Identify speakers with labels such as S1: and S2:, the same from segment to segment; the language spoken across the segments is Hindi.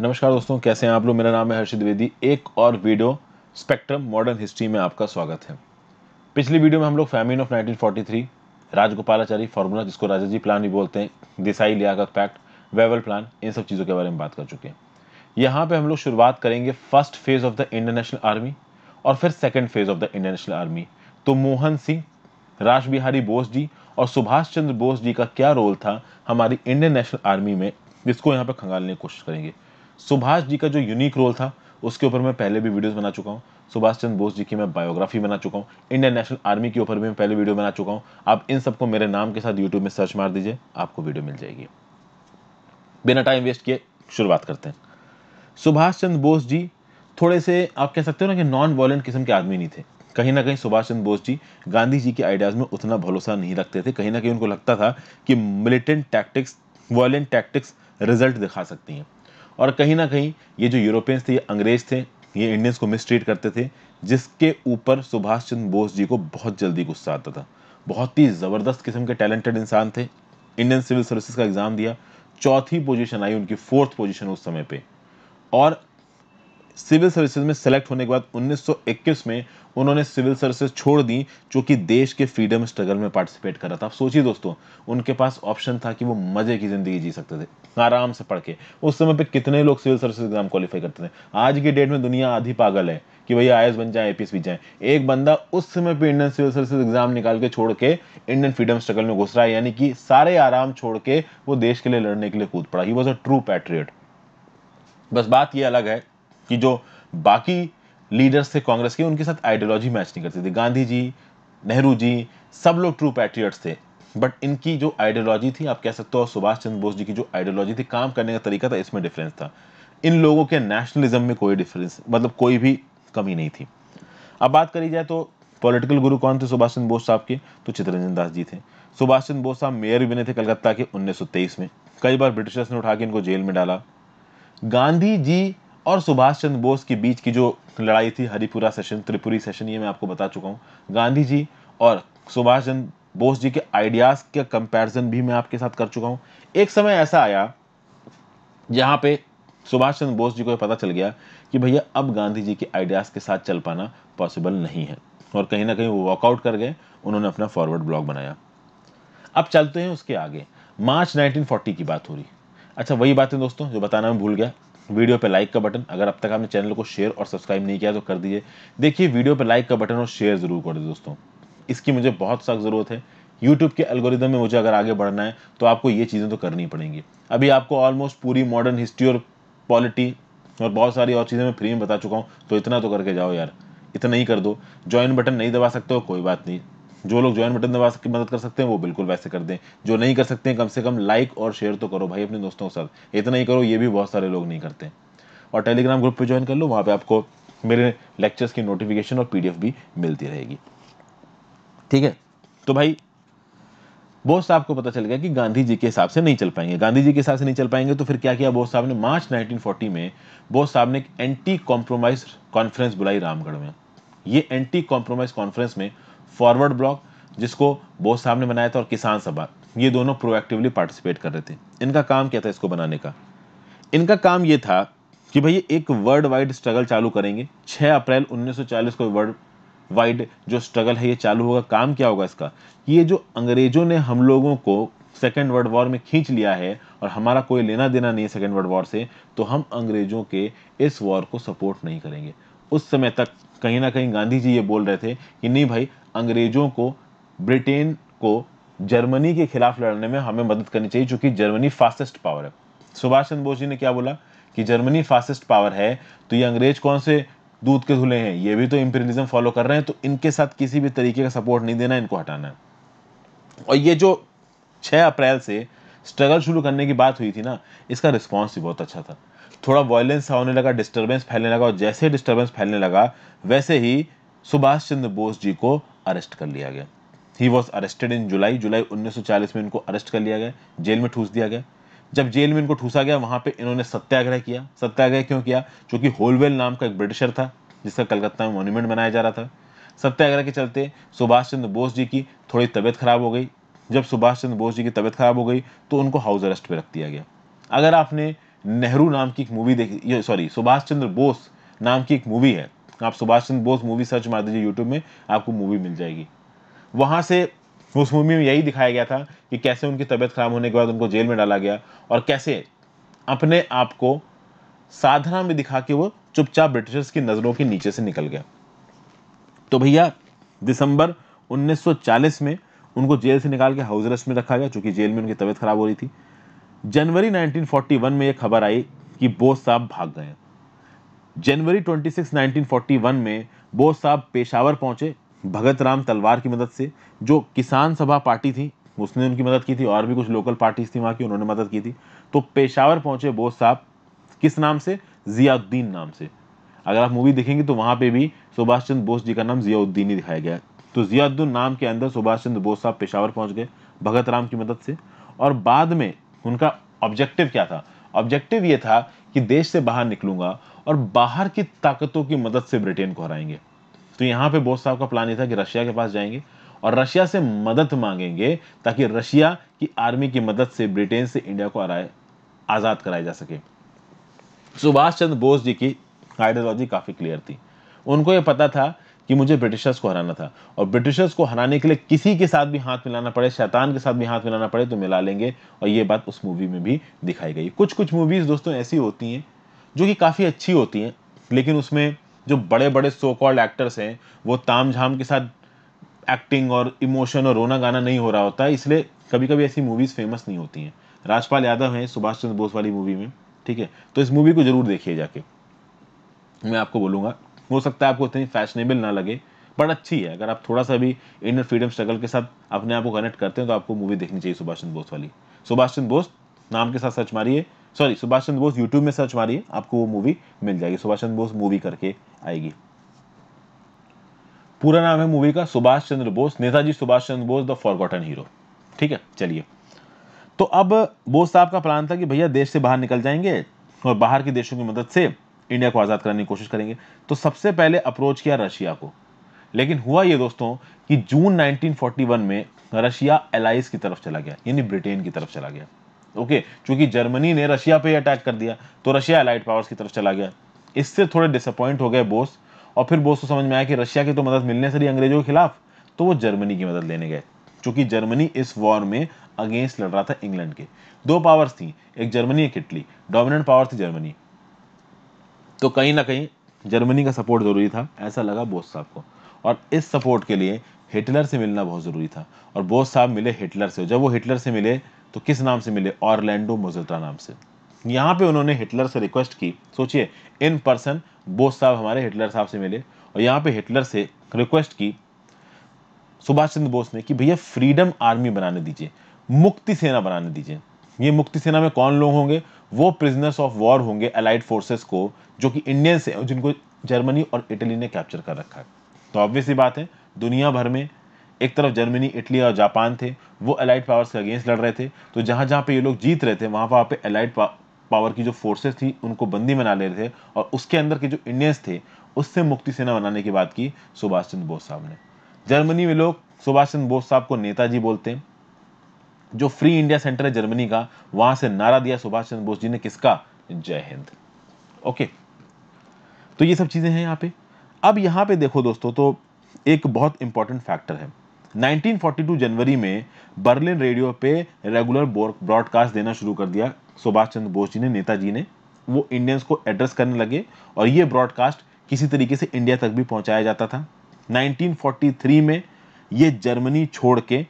S1: नमस्कार दोस्तों कैसे हैं आप लोग मेरा नाम है हर्षित द्विवेदी एक और वीडियो स्पेक्ट्रम मॉडर्न हिस्ट्री में आपका स्वागत है पिछली वीडियो में हम लोग फैमिन ऑफ 1943 राजगोपालाचारी फार्मूला जिसको राजा जी प्लान भी बोलते हैं देसाई का पैक्ट वेवल प्लान इन सब चीज़ों के बारे में बात कर चुके हैं यहाँ पर हम लोग शुरुआत करेंगे first phase of the international army और फिर second phase of the international army तो मोहन सिंह राज बिहारी बोस जी और सुभाष चंद्र बोस जी का क्या रोल था हमारी इंडियन नेशनल आर्मी में जिसको यहाँ पर खंगालने की कोशिश करेंगे सुभाष जी का जो यूनिक रोल था उसके ऊपर मैं पहले भी वीडियोस बना चुका हूँ सुभाष चंद्र बोस जी की मैं बायोग्राफी बना चुका हूँ इंडियन नेशनल आर्मी के ऊपर भी मैं पहले वीडियो बना चुका हूँ आप इन सबको मेरे नाम के साथ यूट्यूब में सर्च मार दीजिए आपको वीडियो मिल जाएगी बिना टाइम वेस्ट किए शुरुआत करते हैं सुभाष चंद्र बोस जी थोड़े से आप कह सकते हो ना कि नॉन वॉयेंट किस्म के आदमी नहीं थे कहीं ना कहीं सुभाष चंद्र बोस जी गांधी जी के आइडियाज़ में उतना भरोसा नहीं रखते थे कहीं ना कहीं उनको लगता था कि militant tactics violent tactics result दिखा सकती हैं और कहीं ना कहीं ये जो यूरोपियंस थे ये अंग्रेज थे ये इंडियंस को मिसट्रीट करते थे जिसके ऊपर सुभाष चंद्र बोस जी को बहुत जल्दी गुस्सा आता था बहुत ही ज़बरदस्त किस्म के टैलेंटेड इंसान थे इंडियन सिविल सर्विसेज का एग्ज़ाम दिया चौथी पोजीशन आई उनकी फोर्थ पोजीशन उस समय पे और सिविल सर्विसेज में सेलेक्ट होने के बाद 1921 में उन्होंने सिविल सर्विसेज छोड़ दी जो कि देश के फ्रीडम स्ट्रगल में पार्टिसिपेट कर रहा था सोचिए दोस्तों उनके पास ऑप्शन था कि वो मजे की जिंदगी जी सकते थे आराम से पढ़ के उस समय पे कितने लोग सिविल सर्विसेज एग्जाम क्वालिफाई करते थे आज की डेट में दुनिया आधी पागल है कि भैया आई बन जाए आई बन जाए एक बंदा उस समय पर इंडियन सिविल सर्विसेज एग्जाम निकाल के छोड़ के इंडियन फ्रीडम स्ट्रगल में घुस रहा है यानी कि सारे आराम छोड़ के वो देश के लिए लड़ने के लिए कूद पड़ा he was a true patriot बस बात ये अलग है कि जो बाकी लीडर्स थे कांग्रेस के उनके साथ आइडियोलॉजी मैच नहीं करती थी गांधी जी नेहरू जी सब लोग ट्रू पैट्रियट्स थे बट इनकी जो आइडियोलॉजी थी आप कह सकते हो सुभाष चंद्र बोस जी की जो आइडियोलॉजी थी काम करने का तरीका था इसमें डिफरेंस था इन लोगों के नेशनलिज्म में कोई डिफरेंस मतलब कोई भी कमी नहीं थी अब बात करी जाए तो पॉलिटिकल गुरु कौन थे सुभाष चंद्र बोस साहब के तो चित्रंजन दास जी थे सुभाष चंद्र बोस साहब मेयर भी बने थे कलकत्ता के उन्नीस में कई बार ब्रिटिशर्स ने उठा के इनको जेल में डाला गांधी जी और सुभाष चंद्र बोस के बीच की जो लड़ाई थी हरिपुरा सेशन त्रिपुरी सेशन ये मैं आपको बता चुका हूँ गांधी जी और सुभाष चंद्र बोस जी के आइडियाज़ का कंपैरिजन भी मैं आपके साथ कर चुका हूँ एक समय ऐसा आया जहाँ पे सुभाष चंद्र बोस जी को पता चल गया कि भैया अब गांधी जी के आइडियाज़ के साथ चल पाना पॉसिबल नहीं है और कहीं ना कहीं वो वॉकआउट कर गए उन्होंने अपना फॉरवर्ड ब्लॉक बनाया अब चलते हैं उसके आगे मार्च 1940 की बात हो रही अच्छा वही बात है दोस्तों जो बताना मैं भूल गया वीडियो पे लाइक का बटन अगर अब तक आपने चैनल को शेयर और सब्सक्राइब नहीं किया तो कर दीजिए देखिए वीडियो पे लाइक का बटन और शेयर ज़रूर कर दीजिए दोस्तों इसकी मुझे बहुत सख्त ज़रूरत है यूट्यूब के एल्गोरिदम में मुझे अगर आगे बढ़ना है तो आपको ये चीज़ें तो करनी पड़ेंगी अभी आपको ऑलमोस्ट पूरी मॉडर्न हिस्ट्री और पॉलिटी और बहुत सारी और चीज़ें मैं फ्री में बता चुका हूँ तो इतना तो करके जाओ यार इतना ही कर दो ज्वाइन बटन नहीं दबा सकते हो कोई बात नहीं जो लोग ज्वाइन बटन दबा की मदद कर सकते हैं वो बिल्कुल वैसे कर दें जो नहीं कर सकते हैं कम से कम लाइक और शेयर तो करो भाई अपने दोस्तों के साथ इतना ही करो ये भी बहुत सारे लोग नहीं करते और टेलीग्राम ग्रुप पर ज्वाइन कर लो वहाँ पर आपको मेरे लेक्चर्स की नोटिफिकेशन और पी भी मिलती रहेगी ठीक है तो भाई बोस साहब को पता चल गया कि गांधी जी के हिसाब से नहीं चल पाएंगे गांधी जी के हिसाब से नहीं चल पाएंगे तो फिर क्या किया बोस साहब ने मार्च 1940 में बोस साहब ने एक एंटी कॉम्प्रोमाइज कॉन्फ्रेंस बुलाई रामगढ़ में ये एंटी कॉम्प्रोमाइज कॉन्फ्रेंस में फॉरवर्ड ब्लॉक जिसको बोस साहब ने बनाया था और किसान सभा ये दोनों प्रोएक्टिवली पार्टिसिपेट कर रहे थे इनका काम क्या था इसको बनाने का इनका काम ये था कि भाई एक वर्ल्ड वाइड स्ट्रगल चालू करेंगे 6 अप्रैल 1940 को वर्ल्ड वाइड जो स्ट्रगल है ये चालू होगा काम क्या होगा इसका ये जो अंग्रेजों ने हम लोगों को सेकेंड वर्ल्ड वॉर में खींच लिया है और हमारा कोई लेना देना नहीं है सेकेंड वर्ल्ड वॉर से तो हम अंग्रेजों के इस वॉर को सपोर्ट नहीं करेंगे उस समय तक कहीं ना कहीं गांधी जी ये बोल रहे थे कि नहीं भाई अंग्रेजों को ब्रिटेन को जर्मनी के खिलाफ लड़ने में हमें मदद करनी चाहिए चूंकि जर्मनी फास्टेस्ट पावर है सुभाष चंद्र बोस जी ने क्या बोला कि जर्मनी फास्टेस्ट पावर है तो ये अंग्रेज कौन से दूध के धुले हैं ये भी तो इंपीरियलिज्म फॉलो कर रहे हैं तो इनके साथ किसी भी तरीके का सपोर्ट नहीं देना इनको हटाना है और ये जो 6 अप्रैल से स्ट्रगल शुरू करने की बात हुई थी ना इसका रिस्पॉन्स भी बहुत अच्छा था थोड़ा वायलेंस होने लगा डिस्टर्बेंस फैलने लगा और जैसे डिस्टर्बेंस फैलने लगा वैसे ही सुभाष चंद्र बोस जी को अरेस्ट कर लिया गया ही वॉज अरेस्टेड इन जुलाई जुलाई 1940 में इनको अरेस्ट कर लिया गया जेल में ठूस दिया गया जब जेल में इनको ठूसा गया वहां पे इन्होंने सत्याग्रह किया सत्याग्रह क्यों किया क्योंकि होलवेल नाम का एक ब्रिटिशर था जिसका कलकत्ता में मोन्यूमेंट बनाया जा रहा था सत्याग्रह के चलते सुभाष चंद्र बोस जी की थोड़ी तबीयत खराब हो गई जब सुभाष चंद्र बोस जी की तबीयत खराब हो गई तो उनको हाउस अरेस्ट पर रख दिया गया अगर आपने नेहरू नाम की एक मूवी देखी सॉरी सुभाष चंद्र बोस नाम की एक मूवी है आप सुभाष चंद्र बोस मूवी सर्च मार दीजिए यूट्यूब में आपको मूवी मिल जाएगी वहाँ से उस मूवी में यही दिखाया गया था कि कैसे उनकी तबीयत खराब होने के बाद उनको जेल में डाला गया और कैसे अपने आप को साधना में दिखा के वो चुपचाप ब्रिटिशर्स की नज़रों के नीचे से निकल गया तो भैया दिसंबर 1940 में उनको जेल से निकाल के हाउस अरेस्ट में रखा गया चूंकि जेल में उनकी तबीयत खराब हो रही थी जनवरी 1941 में यह खबर आई कि बोस साहब भाग गए जनवरी 26, 1941 में बोस साहब पेशावर पहुंचे भगत राम तलवार की मदद से जो किसान सभा पार्टी थी उसने उनकी मदद की थी और भी कुछ लोकल पार्टीज थी वहाँ की उन्होंने मदद की थी तो पेशावर पहुंचे बोस साहब किस नाम से जियाउद्दीन नाम से अगर आप मूवी देखेंगे तो वहाँ पे भी सुभाष चंद्र बोस जी का नाम जियाउद्दीन ही दिखाया गया तो जियाउद्दीन नाम के अंदर सुभाष चंद्र बोस साहब पेशावर पहुँच गए भगत राम की मदद से और बाद में उनका ऑब्जेक्टिव क्या था ऑब्जेक्टिव ये था कि देश से बाहर निकलूंगा और बाहर की ताकतों की मदद से ब्रिटेन को हराएंगे तो यहां पे बोस साहब का प्लान ये था कि रशिया के पास जाएंगे और रशिया से मदद मांगेंगे ताकि रशिया की आर्मी की मदद से ब्रिटेन से इंडिया को हराए आज़ाद कराया जा सके सुभाष चंद्र बोस जी की आइडियोलॉजी काफ़ी क्लियर थी उनको यह पता था कि मुझे ब्रिटिशर्स को हराना था और ब्रिटिशर्स को हराने के लिए किसी के साथ भी हाथ मिलाना पड़े शैतान के साथ भी हाथ मिलाना पड़े तो मिला लेंगे और ये बात उस मूवी में भी दिखाई गई कुछ कुछ मूवीज़ दोस्तों ऐसी होती हैं जो कि काफ़ी अच्छी होती हैं लेकिन उसमें जो बड़े बड़े सो कॉल्ड एक्टर्स हैं वो ताम झाम के साथ एक्टिंग और इमोशन और रोना गाना नहीं हो रहा होता है इसलिए कभी कभी ऐसी मूवीज़ फेमस नहीं होती हैं राजपाल यादव हैं सुभाष चंद्र बोस वाली मूवी में ठीक है तो इस मूवी को जरूर देखिए जाके मैं आपको बोलूँगा हो सकता है आपको इतनी फैशनेबल ना लगे बट अच्छी है अगर आप थोड़ा सा भी इनर फ्रीडम स्ट्रगल के साथ अपने आप को कनेक्ट करते हैं तो आपको मूवी देखनी चाहिए सुभाष चंद्र बोस वाली सुभाष चंद्र बोस नाम के साथ सर्च मारिए सॉरी सुभाष चंद्र बोस यूट्यूब में सर्च मारिए आपको वो मूवी मिल जाएगी सुभाष चंद्र बोस मूवी करके आएगी पूरा नाम है मूवी का Subhash Chandra Bose Netaji Subhash Chandra Bose the forgotten hero ठीक है चलिए तो अब बोस साहब का प्लान था कि भैया देश से बाहर निकल जाएंगे और बाहर के देशों की मदद से इंडिया को आज़ाद कराने की कोशिश करेंगे तो सबसे पहले अप्रोच किया रशिया को लेकिन हुआ ये दोस्तों कि जून 1941 में रशिया एलाइज की तरफ चला गया यानी ब्रिटेन की तरफ चला गया ओके क्योंकि जर्मनी ने रशिया पे अटैक कर दिया तो रशिया एलाइड पावर्स की तरफ चला गया इससे थोड़े डिसअपॉइंट हो गए बोस और फिर बोस को समझ में आया कि रशिया की तो मदद मिलने से ही अंग्रेजों के खिलाफ तो वो जर्मनी की मदद लेने गए क्योंकि जर्मनी इस वॉर में अगेंस्ट लड़ रहा था इंग्लैंड के दो पावर्स थी एक जर्मनी एक इटली डोमिनेंट पावर थी जर्मनी तो कहीं ना कहीं जर्मनी का सपोर्ट ज़रूरी था ऐसा लगा बोस साहब को और इस सपोर्ट के लिए हिटलर से मिलना बहुत ज़रूरी था और बोस साहब मिले हिटलर से जब वो हिटलर से मिले तो किस नाम से मिले ऑरलैंडो मोजल्टा नाम से यहाँ पे उन्होंने हिटलर से रिक्वेस्ट की सोचिए इन पर्सन बोस साहब हमारे हिटलर साहब से मिले और यहाँ पे हिटलर से रिक्वेस्ट की सुभाष चंद्र बोस ने कि भैया फ्रीडम आर्मी बनाने दीजिए मुक्ति सेना बनाने दीजिए ये मुक्ति सेना में कौन लोग होंगे वो प्रिजनर्स ऑफ वॉर होंगे अलाइड फोर्सेस को जो कि इंडियंस हैं जिनको जर्मनी और इटली ने कैप्चर कर रखा है तो ऑब्वियस ही बात है दुनिया भर में एक तरफ जर्मनी इटली और जापान थे वो अलाइड पावर्स के अगेंस्ट लड़ रहे थे तो जहाँ जहाँ पे ये लोग जीत रहे थे वहाँ वहाँ पे अलाइड पावर की जो फोर्सेस थी उनको बंदी बना ले रहे थे और उसके अंदर के जो इंडियंस थे उससे मुक्ति सेना बनाने की बात की सुभाष चंद्र बोस साहब ने जर्मनी में लोग सुभाष चंद्र बोस साहब को नेताजी बोलते हैं जो फ्री इंडिया सेंटर है जर्मनी का वहां से नारा दिया सुभाष चंद्र बोस जी ने किसका जय हिंद ओके तो ये सब चीजें हैं यहाँ पे अब यहाँ पे देखो दोस्तों तो एक बहुत इंपॉर्टेंट फैक्टर है 1942 जनवरी में बर्लिन रेडियो पे रेगुलर ब्रॉडकास्ट देना शुरू कर दिया सुभाष चंद्र बोस जी ने नेताजी ने वो इंडियंस को एड्रेस करने लगे और ये ब्रॉडकास्ट किसी तरीके से इंडिया तक भी पहुंचाया जाता था 1943 में ये जर्मनी छोड़ के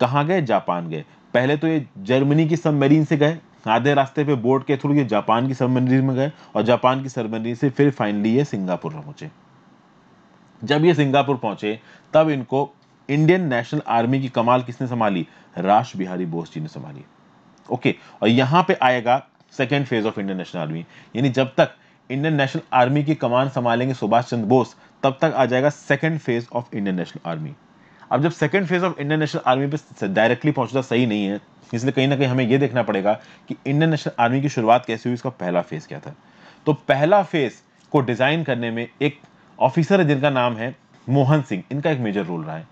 S1: कहाँ गए जापान गए पहले तो ये जर्मनी की सबमरीन से गए आधे रास्ते पे बोट के थ्रू ये जापान की सबमरीन में गए और जापान की सबमरीन से फिर फाइनली ये सिंगापुर पहुंचे जब ये सिंगापुर पहुंचे तब इनको इंडियन नेशनल आर्मी की कमाल किसने संभाली राश बिहारी बोस जी ने संभाली ओके और यहां पे आएगा second phase of Indian national army यानी जब तक इंडियन नेशनल आर्मी की कमान संभालेंगे सुभाष चंद्र बोस तब तक आ जाएगा second phase of Indian national army अब जब second phase of Indian national army पे डायरेक्टली पहुंचना सही नहीं है इसलिए कहीं ना कहीं हमें यह देखना पड़ेगा कि इंडियन नेशनल आर्मी की शुरुआत कैसे हुई इसका पहला फेज क्या था तो पहला फेज को डिजाइन करने में एक ऑफिसर है जिनका नाम है मोहन सिंह इनका एक मेजर रोल रहा है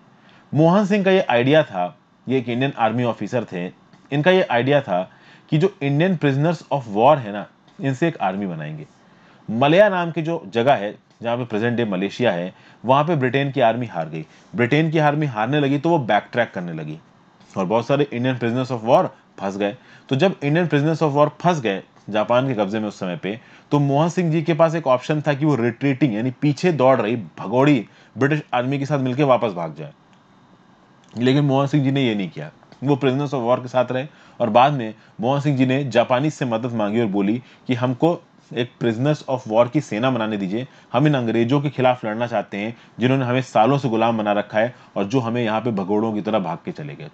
S1: मोहन सिंह का ये आइडिया था ये एक इंडियन आर्मी ऑफिसर थे इनका ये आइडिया था कि जो इंडियन प्रिजनर्स ऑफ वॉर है ना इनसे एक आर्मी बनाएंगे मलया नाम की जो जगह है जहाँ पे प्रेजेंट डे मलेशिया है वहाँ पे ब्रिटेन की आर्मी हार गई ब्रिटेन की आर्मी हारने लगी तो वो बैक ट्रैक करने लगी और बहुत सारे इंडियन प्रिजनर्स ऑफ वॉर फंस गए तो जब इंडियन प्रिजनर्स ऑफ वॉर फंस गए जापान के कब्जे में उस समय पे तो मोहन सिंह जी के पास एक ऑप्शन था कि वो रिट्रीटिंग यानी पीछे दौड़ रही भगोड़ी ब्रिटिश आर्मी के साथ मिलकर वापस भाग जाए लेकिन मोहन सिंह जी ने ये नहीं किया वो प्रिजनर्स ऑफ वॉर के साथ रहे और बाद में मोहन सिंह जी ने जापानी से मदद मांगी और बोली कि हमको एक प्रिजनर्स ऑफ वॉर की सेना बनाने दीजिए हम इन अंग्रेजों के खिलाफ लड़ना चाहते हैं जिन्होंने हमें सालों से गुलाम बना रखा है और जो हमें यहाँ पे भगोड़ों की तरह भाग के चले गए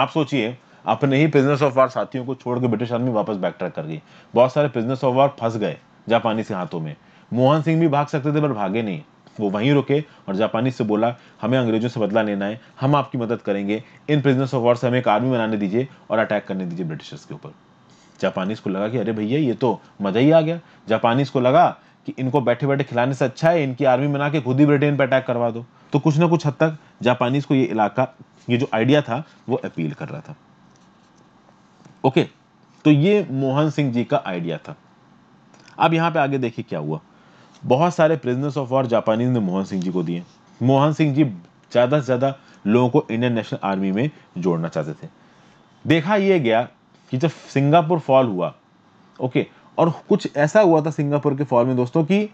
S1: आप सोचिए अपने ही प्रिजनर्स ऑफ वार साथियों को छोड़ के ब्रिटिश आर्मी वापस बैक ट्रैक कर गई बहुत सारे प्रिजनर्स ऑफ वार फंस गए जापानी से हाथों में मोहन सिंह भी भाग सकते थे पर भागे नहीं वो वहीं रुके और जापानी से बोला हमें अंग्रेजों से बदला लेना है हम आपकी मदद करेंगे इन प्रिजनर्स ऑफ वॉर से हमें एक आर्मी बनाने दीजिए और अटैक करने दीजिए ब्रिटिशर्स के ऊपर जापानीज को लगा कि अरे भैया ये तो मजा ही आ गया जापानीज को लगा कि इनको बैठे बैठे खिलाने से अच्छा है इनकी आर्मी बना के खुद ही ब्रिटेन पर अटैक करवा दो तो कुछ ना कुछ हद तक जापानीज को ये इलाका ये जो आइडिया था वो अपील कर रहा था ओके तो ये मोहन सिंह जी का आइडिया था अब यहां पे आगे देखिए क्या हुआ बहुत सारे प्रिजनर्स ऑफ वॉर जापानीज ने मोहन सिंह जी को दिए मोहन सिंह जी ज़्यादा से ज़्यादा लोगों को इंडियन नेशनल आर्मी में जोड़ना चाहते थे देखा यह गया कि जब सिंगापुर फॉल हुआ ओके और कुछ ऐसा हुआ था सिंगापुर के फॉल में दोस्तों कि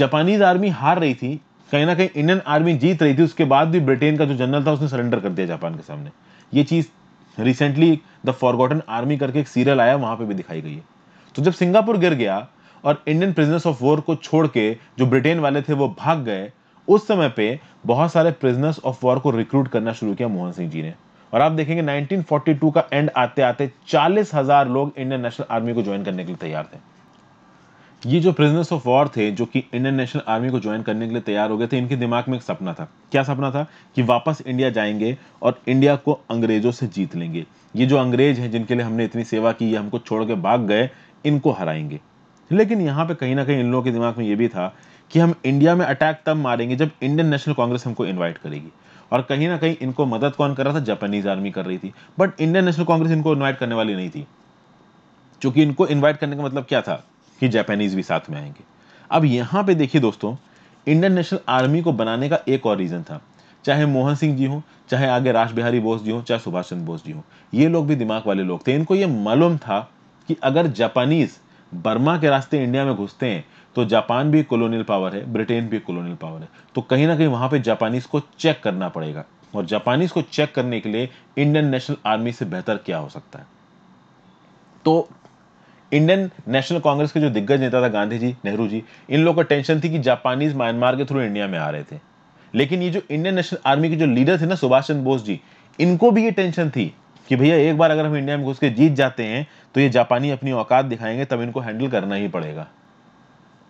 S1: जापानीज आर्मी हार रही थी कहीं ना कहीं इंडियन आर्मी जीत रही थी उसके बाद भी ब्रिटेन का जो जनरल था उसने सरेंडर कर दिया जापान के सामने ये चीज़ रिसेंटली द फॉरगॉटन आर्मी करके एक सीरियल आया वहां पे भी दिखाई गई है तो जब सिंगापुर गिर गया और इंडियन प्रिजनर्स ऑफ वॉर को छोड़ के जो ब्रिटेन वाले थे वो भाग गए उस समय पे बहुत सारे प्रिजनर्स ऑफ वॉर को रिक्रूट करना शुरू किया मोहन सिंह जी ने और आप देखेंगे 1942 का एंड आते आते चालीस हजार लोग इंडियन नेशनल आर्मी को ज्वाइन करने के लिए तैयार थे ये जो प्रिजनर्स ऑफ वॉर थे जो कि इंडियन नेशनल आर्मी को ज्वाइन करने के लिए तैयार हो गए थे इनके दिमाग में एक सपना था क्या सपना था कि वापस इंडिया जाएंगे और इंडिया को अंग्रेजों से जीत लेंगे ये जो अंग्रेज हैं जिनके लिए हमने इतनी सेवा की ये हमको छोड़ के भाग गए इनको हराएंगे लेकिन यहाँ पे कहीं ना कहीं इन लोगों के दिमाग में ये भी था कि हम इंडिया में अटैक तब मारेंगे जब इंडियन नेशनल कांग्रेस हमको इन्वाइट करेगी और कहीं ना कहीं इनको मदद कौन कर रहा था जापानीज आर्मी कर रही थी बट इंडियन नेशनल कांग्रेस इनको इन्वाइट करने वाली नहीं थी चूंकि इनको इन्वाइट करने का मतलब क्या था कि जापानीज भी साथ में आएंगे अब यहां पर देखिए दोस्तों इंडियन नेशनल आर्मी को बनाने का एक और रीज़न था चाहे मोहन सिंह जी हों चाहे आगे राज बिहारी बोस जी हों चाहे सुभाष चंद्र बोस जी हों ये लोग भी दिमाग वाले लोग थे इनको ये मालूम था कि अगर जापानीज बर्मा के रास्ते इंडिया में घुसते हैं तो जापान भी कॉलोनियल पावर है ब्रिटेन भी कॉलोनियल पावर है तो कहीं ना कहीं वहां पे जापानीज को चेक करना पड़ेगा और जापानीज को चेक करने के लिए इंडियन नेशनल आर्मी से बेहतर क्या हो सकता है तो इंडियन नेशनल कांग्रेस के जो दिग्गज नेता था गांधी जी नेहरू जी इन लोगों का टेंशन थी कि जापानीज म्यांमार के थ्रू इंडिया में आ रहे थे लेकिन ये जो इंडियन नेशनल आर्मी के जो लीडर थे ना सुभाष चंद्र बोस जी इनको भी ये टेंशन थी कि भैया एक बार अगर हम इंडिया में घुस के जीत जाते हैं तो ये जापानी अपनी औकात दिखाएंगे तब इनको हैंडल करना ही पड़ेगा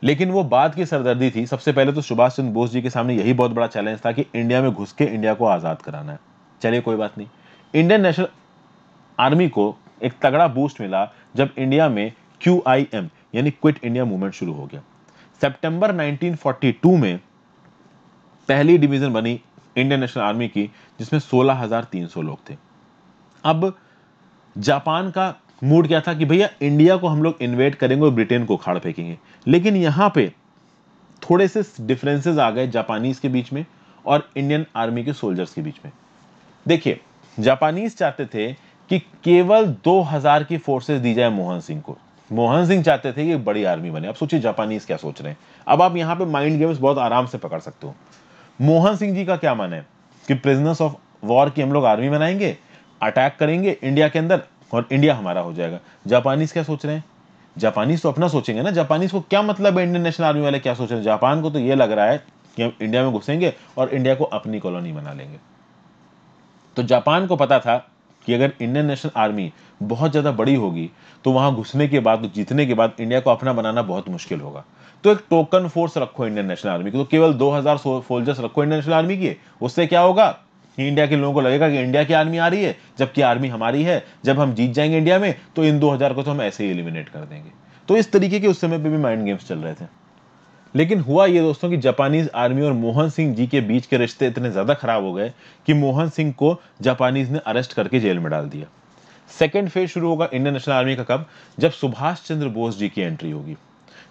S1: लेकिन वो बाद की सरदर्दी थी सबसे पहले तो सुभाष चंद्र बोस जी के सामने यही बहुत बड़ा चैलेंज था कि इंडिया में घुस के इंडिया को आज़ाद कराना है चलिए कोई बात नहीं इंडियन नेशनल आर्मी को एक तगड़ा बूस्ट मिला जब इंडिया में क्यू यानी क्विट इंडिया मूवमेंट शुरू हो गया सितंबर नाइनटीन में पहली डिवीज़न बनी इंडियन नेशनल आर्मी की जिसमें सोलह लोग थे अब जापान का मूड क्या था कि भैया इंडिया को हम लोग इन्वेट करेंगे और ब्रिटेन को उखाड़ फेंकेंगे लेकिन यहाँ पे थोड़े से डिफरेंसेस आ गए जापानीज के बीच में और इंडियन आर्मी के सोल्जर्स के बीच में देखिए जापानीज चाहते थे कि केवल 2000 की फोर्सेस दी जाए मोहन सिंह को मोहन सिंह चाहते थे कि बड़ी आर्मी बने अब सोचिए जापानीज क्या सोच रहे हैं अब आप यहाँ पे माइंड गेम्स बहुत आराम से पकड़ सकते हो मोहन सिंह जी का क्या मानना है कि प्रिजनर्स ऑफ वॉर की हम लोग आर्मी बनाएंगे अटैक करेंगे इंडिया के अंदर और इंडिया हमारा हो जाएगा जापानीज क्या सोच रहे हैं जापानीज तो अपना सोचेंगे ना जापानीज को क्या मतलब है इंडियन नेशनल आर्मी वाले क्या सोच रहे हैं जापान को तो ये लग रहा है कि हम इंडिया में घुसेंगे और इंडिया को अपनी कॉलोनी बना लेंगे तो जापान को पता था कि अगर इंडियन नेशनल आर्मी बहुत ज़्यादा बड़ी होगी तो वहां घुसने के बाद जीतने के बाद इंडिया को अपना बनाना बहुत मुश्किल होगा तो एक टोकन फोर्स रखो इंडियन नेशनल आर्मी की तो केवल 2000 सोल्जर्स रखो इंडियन नेशनल आर्मी की उससे क्या होगा इंडिया के लोगों को लगेगा कि इंडिया की आर्मी आ रही है जबकि आर्मी हमारी है जब हम जीत जाएंगे इंडिया में तो इन 2000 को तो हम ऐसे ही एलिमिनेट कर देंगे तो इस तरीके के उस समय पे भी माइंड गेम्स चल रहे थे लेकिन हुआ ये दोस्तों कि जापानीज आर्मी और मोहन सिंह जी के बीच के रिश्ते इतने ज़्यादा खराब हो गए कि मोहन सिंह को जापानीज ने अरेस्ट करके जेल में डाल दिया सेकेंड फेज शुरू होगा इंडियन नेशनल आर्मी का कब जब सुभाष चंद्र बोस जी की एंट्री होगी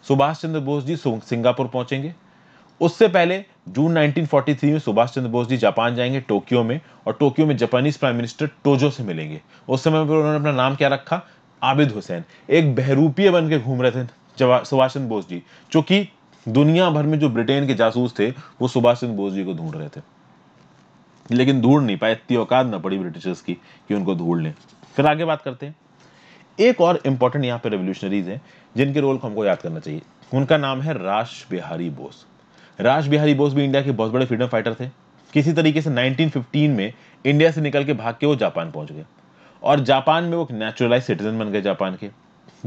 S1: सुभाष चंद्र बोस जी सिंगापुर पहुंचेंगे उससे पहले जून 1943 में सुभाष चंद्र बोस जी जापान जाएंगे टोक्यो में और टोक्यो में जापानीज प्राइम मिनिस्टर टोजो से मिलेंगे उस समय पर उन्होंने अपना नाम क्या रखा आबिद हुसैन एक बहरूपीय बन के घूम रहे थे सुभाष चंद्र बोस जी चूंकि दुनिया भर में जो ब्रिटेन के जासूस थे वो सुभाष चंद्र बोस जी को ढूंढ रहे थे लेकिन ढूंढ नहीं पाए इतनी औकात ना पड़ी ब्रिटिशर्स की कि उनको ढूंढ लें फिर आगे बात करते हैं एक और इंपॉर्टेंट यहाँ पे रेवोल्यूशनरीज हैं जिनके रोल को हमको याद करना चाहिए उनका नाम है राज बिहारी बोस राज बिहारी बोस भी इंडिया के बहुत बड़े फ्रीडम फाइटर थे किसी तरीके से 1915 में इंडिया से निकल के भाग के वो जापान पहुंच गए और जापान में वो एक नेचुरलाइज सिटीजन बन गए जापान के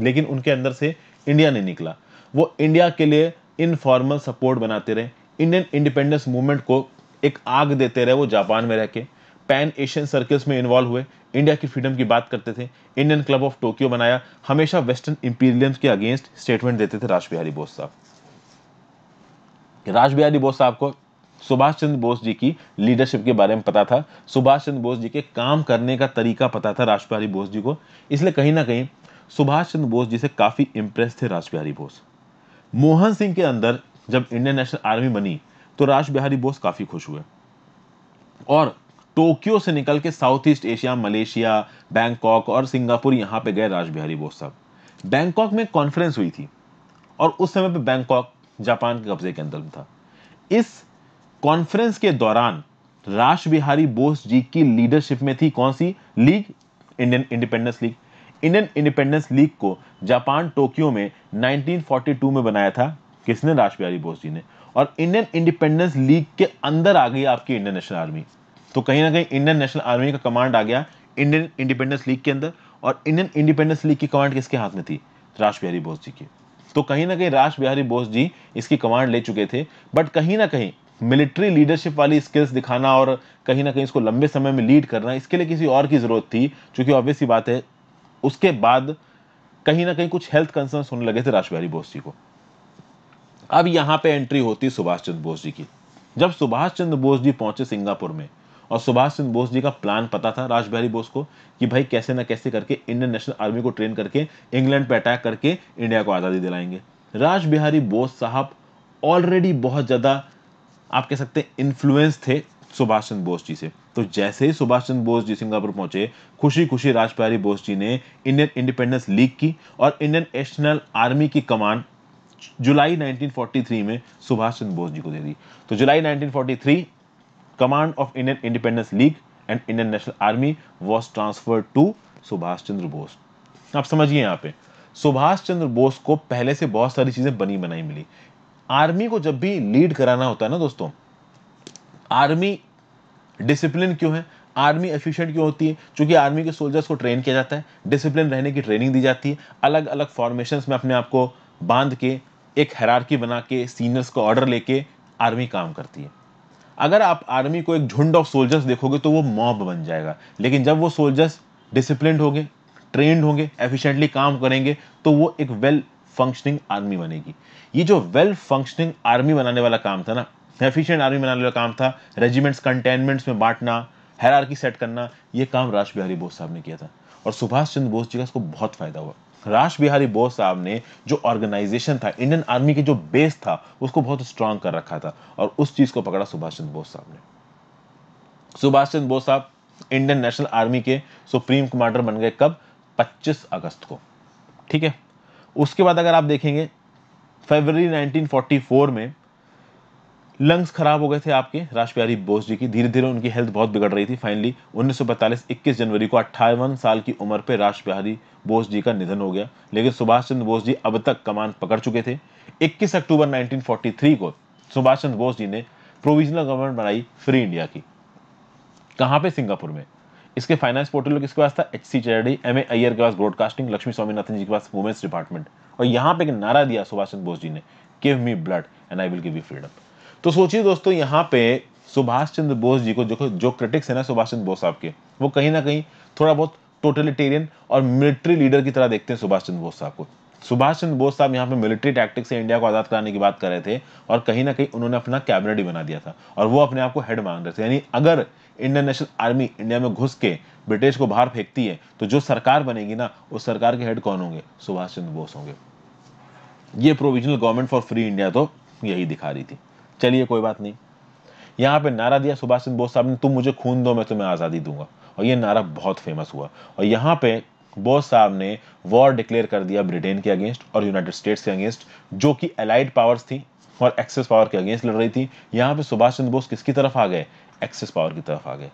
S1: लेकिन उनके अंदर से इंडिया नहीं निकला वो इंडिया के लिए इनफॉर्मल सपोर्ट बनाते रहे इंडियन इंडिपेंडेंस मूवमेंट को एक आग देते रहे वो जापान में रह के पैन एशियन सर्कल्स में इन्वॉल्व हुए इंडिया की फ्रीडम की बात करते थे इंडियन क्लब ऑफ टोक्यो बनाया हमेशा वेस्टर्न इंपीरियम्स के अगेंस्ट स्टेटमेंट देते थे राज बिहारी बोस साहब राज बिहारी बोस साहब को सुभाष चंद्र बोस जी की लीडरशिप के बारे में पता था सुभाष चंद्र बोस जी के काम करने का तरीका पता था राज बिहारी बोस जी को इसलिए कहीं ना कहीं सुभाष चंद्र बोस जी से काफ़ी इम्प्रेस थे राज बिहारी बोस मोहन सिंह के अंदर जब इंडियन नेशनल आर्मी बनी तो राज बिहारी बोस काफ़ी खुश हुए और टोक्यो से निकल के south east Asia Malaysia Bangkok और सिंगापुर यहाँ पे गए राज बिहारी बोस साहब बैंकॉक में कॉन्फ्रेंस हुई थी और उस समय पे बैंकॉक जापान के कब्जे के अंदर था इस कॉन्फ्रेंस के दौरान राष्ट्र बिहारी बोस जी की लीडरशिप में थी कौन सी league Indian independence league Indian independence league को जापान टोक्यो में 1942 में बनाया था किसने राष्ट्र बिहारी बोस जी ने और इंडियन इंडिपेंडेंस लीग के अंदर आ गई आपकी इंडियन नेशनल आर्मी तो कहीं ना कहीं इंडियन नेशनल आर्मी का कमांड आ गया इंडियन इंडिपेंडेंस लीग के अंदर और इंडियन इंडिपेंडेंस लीग की कमांड किसके हाथ में थी राष्ट्र बिहारी बोस जी की तो कहीं ना कहीं राज बिहारी बोस जी इसकी कमांड ले चुके थे बट कहीं ना कहीं मिलिट्री लीडरशिप वाली स्किल्स दिखाना और कहीं ना कहीं इसको लंबे समय में लीड करना इसके लिए किसी और की ज़रूरत थी चूंकि ऑब्वियस ही बात है उसके बाद कहीं ना कहीं कुछ हेल्थ कंसर्न होने लगे थे राज बिहारी बोस जी को अब यहां पे एंट्री होती सुभाष चंद्र बोस जी की जब सुभाष चंद्र बोस जी पहुंचे सिंगापुर में और सुभाष चंद्र बोस जी का प्लान पता था राजबिहारी बोस को कि भाई कैसे ना कैसे करके इंडियन नेशनल आर्मी को ट्रेन करके इंग्लैंड पर अटैक करके इंडिया को आज़ादी दिलाएंगे राज बिहारी बोस साहब ऑलरेडी बहुत ज़्यादा आप कह सकते हैं इन्फ्लुएंस थे सुभाष चंद्र बोस जी से तो जैसे ही सुभाष चंद्र बोस जी सिंगापुर पहुंचे खुशी खुशी राजबिहारी बोस जी ने इंडियन इंडिपेंडेंस लीग की और इंडियन नेशनल आर्मी की कमांड जुलाई 1943 में सुभाष चंद्र बोस जी को दे दी तो जुलाई 1943 command of Indian independence league and Indian national army was transfer to Subhash Chandra Bose आप समझिए यहाँ पे सुभाष चंद्र बोस को पहले से बहुत सारी चीजें बनी बनाई मिली आर्मी को जब भी लीड कराना होता है ना दोस्तों आर्मी डिसिप्लिन क्यों है आर्मी एफिशिएंट क्यों होती है क्योंकि आर्मी के सोल्जर्स को ट्रेन किया जाता है डिसिप्लिन रहने की ट्रेनिंग दी जाती है अलग अलग फॉर्मेशन में अपने आप को बांध के एक हैरारकी बना के सीनियर्स को ऑर्डर लेके आर्मी काम करती है अगर आप आर्मी को एक झुंड ऑफ सोल्जर्स देखोगे तो वो मॉब बन जाएगा लेकिन जब वो सोल्जर्स डिसिप्लिन होंगे ट्रेंड होंगे एफिशिएंटली काम करेंगे तो वो एक वेल फंक्शनिंग आर्मी बनेगी ये जो वेल फंक्शनिंग आर्मी बनाने वाला काम था ना एफिशिएंट आर्मी बनाने वाला काम था रेजिमेंट्स कंटेनमेंट्स में बांटना हैरारकी सेट करना ये काम राज बिहारी बोस साहब ने किया था और सुभाष चंद्र बोस जी का इसको बहुत फायदा हुआ राज बिहारी बोस साहब ने जो ऑर्गेनाइजेशन था इंडियन आर्मी के जो बेस था उसको बहुत स्ट्रांग कर रखा था और उस चीज को पकड़ा सुभाष चंद्र बोस साहब ने सुभाष चंद्र बोस साहब इंडियन नेशनल आर्मी के सुप्रीम कमांडर बन गए कब 25 अगस्त को ठीक है उसके बाद अगर आप देखेंगे फरवरी 1944 में लंग्स खराब हो गए थे आपके राजप्यारी बोस जी की धीरे धीरे उनकी हेल्थ बहुत बिगड़ रही थी फाइनली 1945 21 जनवरी को अट्ठावन साल की उम्र पर राजप्यारी बोस जी का निधन हो गया लेकिन सुभाष चंद्र बोस जी अब तक कमान पकड़ चुके थे 21 अक्टूबर 1943 को सुभाष चंद्र बोस जी ने प्रोविजनल गवर्नमेंट बनाई फ्री इंडिया की कहाँ पे सिंगापुर में इसके फाइनेंस पोर्टल किसके पास था एच सी चैरडी एम ए अयर के पास ब्रॉडकास्टिंग लक्ष्मी स्वामीनाथन जी के पास वुमेंस डिपार्टमेंट और यहाँ पे एक नारा दिया सुभाष चंद्र बोस जी ने give me blood and I will give you freedom तो सोचिए दोस्तों यहाँ पे सुभाष चंद्र बोस जी को जो जो क्रिटिक्स है ना सुभाष चंद्र बोस साहब के वो कहीं ना कहीं थोड़ा बहुत टोटलिटेरियन और मिलिट्री लीडर की तरह देखते हैं सुभाष चंद्र बोस साहब को सुभाष चंद्र बोस साहब यहाँ पे मिलिट्री टैक्टिक्स से इंडिया को आज़ाद कराने की बात कर रहे थे और कहीं ना कहीं उन्होंने अपना कैबिनेट ही बना दिया था और वो अपने आप को हेड मांग रहे थे यानी अगर इंडियन नेशनल आर्मी इंडिया में घुस के ब्रिटिश को बाहर फेंकती है तो जो सरकार बनेगी ना उस सरकार के हेड कौन होंगे सुभाष चंद्र बोस होंगे ये provisional government for free India तो यही दिखा रही थी चलिए कोई बात नहीं यहाँ पे नारा दिया सुभाष चंद्र बोस साहब ने तुम मुझे खून दो मैं तुम्हें आज़ादी दूंगा और ये नारा बहुत फेमस हुआ और यहाँ पे बोस साहब ने वॉर डिक्लेयर कर दिया ब्रिटेन के अगेंस्ट और यूनाइटेड स्टेट्स के अगेंस्ट जो कि अलाइड पावर्स थी और एक्सेस पावर के अगेंस्ट लड़ रही थी यहाँ पे सुभाष चंद्र बोस किसकी तरफ आ गए एक्सेस पावर की तरफ आ गए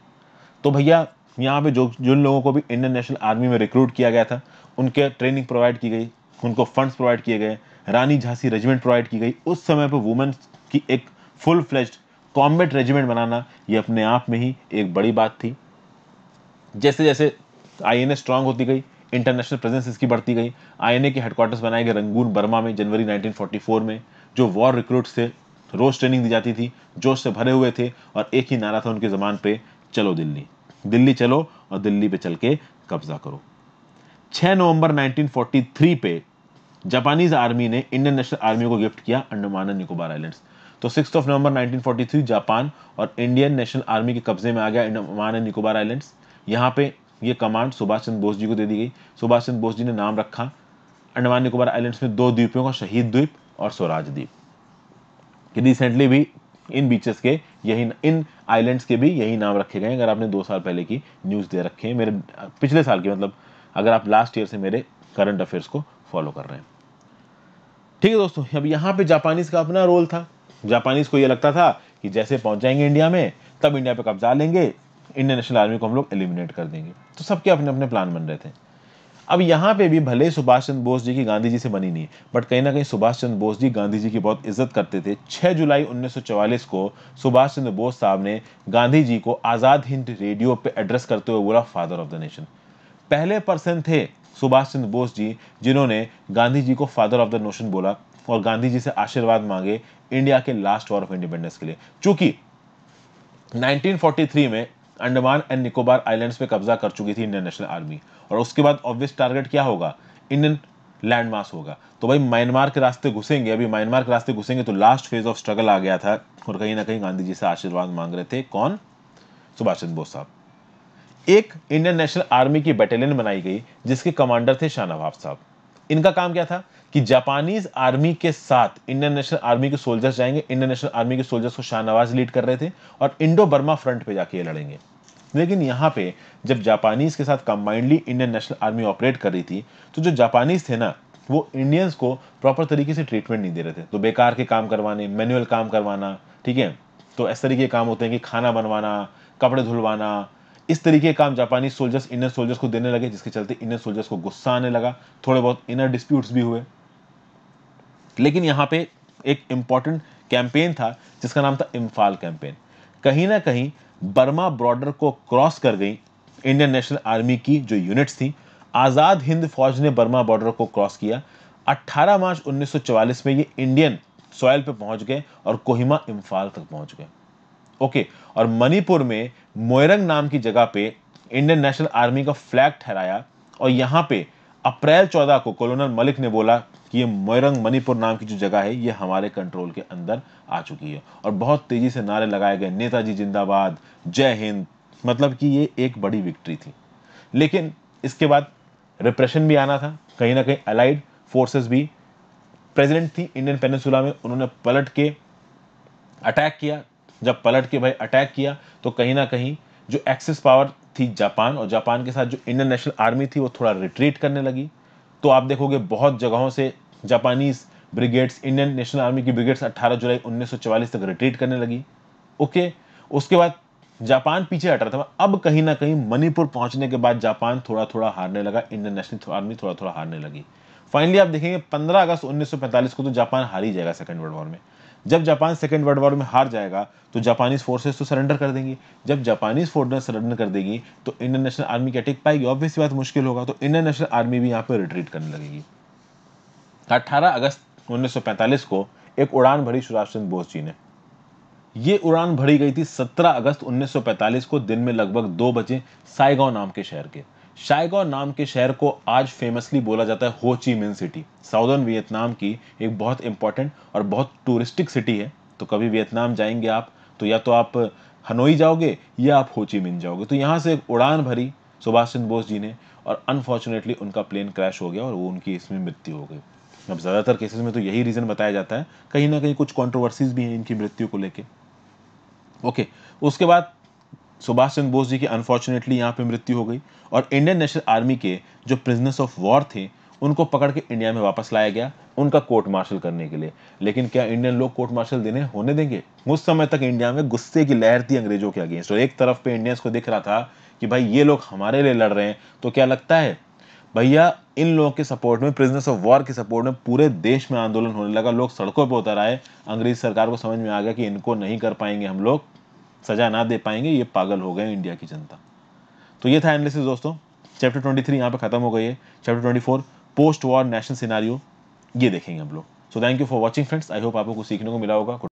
S1: तो भैया यहाँ पे जो जिन लोगों को भी इंडियन नेशनल आर्मी में रिक्रूट किया गया था उनके ट्रेनिंग प्रोवाइड की गई उनको फंड्स प्रोवाइड किए गए रानी झांसी रेजिमेंट प्रोवाइड की गई उस समय पर वुमेन्स की एक फुल फ्लेज्ड कॉम्बेट रेजिमेंट बनाना ये अपने आप में ही एक बड़ी बात थी जैसे जैसे आई एन स्ट्रांग होती गई इंटरनेशनल प्रेजेंस इसकी बढ़ती गई आई एन ए के हेडक्वार्टर्स बनाए गए रंगून बर्मा में जनवरी 1944 में जो वॉर रिक्रूट्स थे रोज ट्रेनिंग दी जाती थी जोश से भरे हुए थे और एक ही नारा था उनके जबान पे चलो दिल्ली दिल्ली चलो और दिल्ली पे चल के कब्जा करो 6 नवंबर 1943 पे जापानीज आर्मी ने इंडियन नेशनल आर्मी को गिफ्ट किया अंडमान निकोबार आइलैंड्स तो सिक्स ऑफ नवंबर 1943 जापान और इंडियन नेशनल आर्मी के कब्जे में आ गया अंडमान एंड निकोबार आइलैंड्स यहाँ पे ये कमांड सुभाष चंद्र बोस जी को दे दी गई सुभाष चंद्र बोस जी ने नाम रखा अंडमान निकोबार आइलैंड्स में दो द्वीपों का शहीद द्वीप और स्वराज द्वीप रिसेंटली भी इन बीचेस के यही इन आइलैंड्स के भी यही नाम रखे गए अगर आपने दो साल पहले की न्यूज़ दे रखे हैं मेरे पिछले साल की मतलब अगर आप लास्ट ईयर से मेरे करंट अफेयर्स को फॉलो कर रहे हैं ठीक है दोस्तों अब यहाँ पे जापानीज का अपना रोल था जापानीज को ये लगता था कि जैसे पहुंच जाएंगे इंडिया में तब इंडिया पे कब्जा लेंगे इंडियन नेशनल आर्मी को हम लोग एलिमिनेट कर देंगे तो सबके अपने अपने प्लान बन रहे थे अब यहाँ पे भी भले सुभाष चंद्र बोस जी की गांधी जी से बनी नहीं बट कहीं ना कहीं सुभाष चंद्र बोस जी गांधी जी की बहुत इज्जत करते थे 6 जुलाई 1944 को सुभाष चंद्र बोस साहब ने गांधी जी को आज़ाद हिंद रेडियो पे एड्रेस करते हुए बोला फादर ऑफ द नेशन पहले पर्सन थे सुभाष चंद्र बोस जी जिन्होंने गांधी जी को फादर ऑफ द नेशन बोला और गांधी जी से आशीर्वाद मांगे इंडिया के लास्ट वॉर ऑफ इंडिपेंडेंस के लिए चूंकि 1943 में अंडमान एंड निकोबार आइलैंड्स पे कब्जा कर चुकी थी इंडियन नेशनल आर्मी और उसके बाद ऑब्वियस टारगेट क्या होगा इंडियन लैंड होगा तो भाई म्यांमार के रास्ते घुसेंगे अभी म्यांमार के रास्ते घुसेंगे तो लास्ट फेज ऑफ स्ट्रगल आ गया था और कहीं ना कहीं गांधी जी से आशीर्वाद मांग रहे थे कौन सुभाष चंद्र बोस साहब एक इंडियन नेशनल आर्मी की बटालियन बनाई गई जिसके कमांडर थे शाहनवाब साहब इनका काम क्या था कि जापानीज आर्मी के साथ इंडियन नेशनल आर्मी के सोल्जर्स जाएंगे इंडियन नेशनल आर्मी के सोल्जर्स को शाहनवाज लीड कर रहे थे और इंडो बर्मा फ्रंट पे जाके ये लड़ेंगे लेकिन यहाँ पे जब जापानीज के साथ combinedly Indian national army operate कर रही थी तो जो जापानीज थे ना वो इंडियंस को प्रॉपर तरीके से ट्रीटमेंट नहीं दे रहे थे तो बेकार के काम करवाने मैनुअल काम करवाना ठीक है तो ऐसे तरीके के काम होते हैं कि खाना बनवाना कपड़े धुलवाना इस तरीके के काम जापानी सोल्जर्स इंडियन सोल्जर्स को देने लगे जिसके चलते इंडियन सोल्जर्स को गुस्सा आने लगा थोड़े बहुत इनर डिस्प्यूट्स भी हुए लेकिन यहाँ पे एक इम्पॉर्टेंट कैंपेन था जिसका नाम था इम्फाल कैंपेन कहीं ना कहीं बर्मा बॉर्डर को क्रॉस कर गई इंडियन नेशनल आर्मी की जो यूनिट्स थी आज़ाद हिंद फौज ने बर्मा बॉर्डर को क्रॉस किया 18 मार्च 1944 में ये इंडियन सॉयल पे पहुंच गए और कोहिमा इम्फाल तक पहुंच गए ओके और मणिपुर में मोयरंग नाम की जगह पे इंडियन नेशनल आर्मी का फ्लैग ठहराया और यहाँ पे अप्रैल चौदह को कॉलोनल मलिक ने बोला कि ये मोयरंग मणिपुर नाम की जो जगह है ये हमारे कंट्रोल के अंदर आ चुकी है और बहुत तेजी से नारे लगाए गए नेताजी जिंदाबाद जय हिंद मतलब कि ये एक बड़ी विक्ट्री थी लेकिन इसके बाद रिप्रेशन भी आना था कहीं ना कहीं अलाइड फोर्सेस भी प्रेजिडेंट थी इंडियन पेनसुला में उन्होंने पलट के अटैक किया जब पलट के भाई अटैक किया तो कहीं ना कहीं जो एक्सिस पावर थी जापान और जापान के साथ जो इंडियन नेशनल आर्मी थी वो थोड़ा रिट्रीट करने लगी तो आप देखोगे बहुत जगहों से Japanese brigades Indian national army की ब्रिगेड्स 18 जुलाई 1944 तक रिट्रीट करने लगी ओके उसके बाद जापान पीछे हट रहा था अब कहीं ना कहीं मणिपुर पहुंचने के बाद जापान थोड़ा थोड़ा हारने लगा इंडियन नेशनल आर्मी थोड़ा थोड़ा हारने लगी फाइनली आप देखेंगे 15 अगस्त 1945 को तो जापान हार ही जाएगा सेकेंड वर्ल्ड वॉर में जब जापान सेकेंड वर्ल्ड वॉर में हार जाएगा तो जापानीज फोर्सेस तो सरेंडर कर देंगी जब जापानीज फोर्स सरेंडर कर देगी तो इंडियन नेशनल आर्मी क्या टिक पाएगी ऑब्वियस बात मुश्किल होगा तो इंडियन नेशनल आर्मी भी यहाँ पर रिट्रीट करने लगेगी अट्ठारह अगस्त 1945 को एक उड़ान भरी सुभाष चंद्र बोस जी ने ये उड़ान भरी गई थी 17 अगस्त 1945 को दिन में लगभग दो बजे साइगांव नाम के शहर के शाइगौ नाम के शहर को आज फेमसली बोला जाता है हो ची मिन सिटी साउदर्न वियतनाम की एक बहुत इंपॉर्टेंट और बहुत टूरिस्टिक सिटी है तो कभी वियतनाम जाएंगे आप तो या तो आप हनोई जाओगे या आप हो ची मिन जाओगे तो यहाँ से एक उड़ान भरी सुभाष चंद्र बोस जी ने और अनफॉर्चुनेटली उनका प्लेन क्रैश हो गया और वो उनकी इसमें मृत्यु हो गई अब ज़्यादातर केसेस में तो यही रीज़न बताया जाता है कहीं ना कहीं कुछ कॉन्ट्रोवर्सीज भी हैं इनकी मृत्यु को लेके ओके उसके बाद सुभाष चंद्र बोस जी की अनफॉर्चुनेटली यहाँ पे मृत्यु हो गई और इंडियन नेशनल आर्मी के जो प्रिजनर्स ऑफ वॉर थे उनको पकड़ के इंडिया में वापस लाया गया उनका कोर्ट मार्शल करने के लिए लेकिन क्या इंडियन लोग कोर्ट मार्शल देने होने देंगे उस समय तक इंडिया में गुस्से की लहर थी अंग्रेजों के अगेंस्ट और तो एक तरफ पे इंडियंस को दिख रहा था कि भाई ये लोग हमारे लिए लड़ रहे हैं तो क्या लगता है भैया इन लोगों के सपोर्ट में प्रिजनर्स ऑफ वॉर के सपोर्ट में पूरे देश में आंदोलन होने लगा लोग सड़कों पर उतर आए अंग्रेज सरकार को समझ में आ गया कि इनको नहीं कर पाएंगे हम लोग सजा ना दे पाएंगे ये पागल हो गए इंडिया की जनता तो ये था एनालिसिस दोस्तों चैप्टर ट्वेंटी थ्री यहाँ पर खत्म हो गई है chapter twenty four post war national scenario ये देखेंगे हम लोग so thank you for watching friends I hope आपको कुछ सीखने को मिला होगा